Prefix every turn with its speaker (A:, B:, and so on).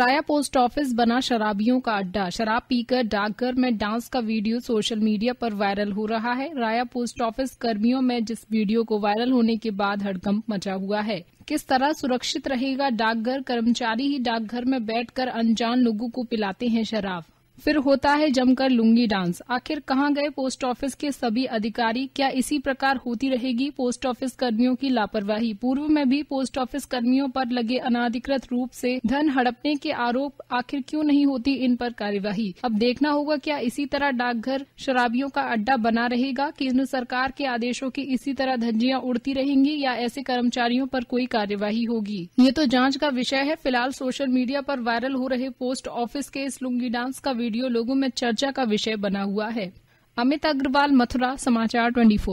A: सकराया post office बना शराबियों का अड्डा शराब पीकर डाकघर में डांस का वीडियो सोशल मीडिया पर वायरल हो रहा है राया पोस्ट ऑफिस कर्मियों में जिस वीडियो को वायरल होने के बाद हड़कंप मचा हुआ है किस तरह सुरक्षित रहेगा डाकघर कर्मचारी ही डाकघर में बैठकर अनजान लोगों को पिलाते हैं शराब फिर होता है जमकर लुंगी डांस आखिर कहां गए पोस्ट ऑफिस के सभी अधिकारी क्या इसी प्रकार होती रहेगी पोस्ट ऑफिस कर्मियों की लापरवाही पूर्व में भी पोस्ट ऑफिस कर्मियों पर लगे अनाधिकृत रूप से धन हड़पने के आरोप आखिर क्यों नहीं होती इन पर कार्यवाही अब देखना होगा क्या इसी तरह डाकघर शराबियों का अड्डा बना रहेगा केंद्र सरकार के आदेशों की इसी तरह धज्जियां उड़ती रहेंगी या ऐसे कर्मचारियों पर कोई कार्यवाही होगी ये तो जाँच का विषय है फिलहाल सोशल मीडिया पर वायरल हो रहे पोस्ट ऑफिस के इस लुंगी डांस का वीडियो वीडियो लोगों में चर्चा का विषय बना हुआ है अमित अग्रवाल मथुरा समाचार 24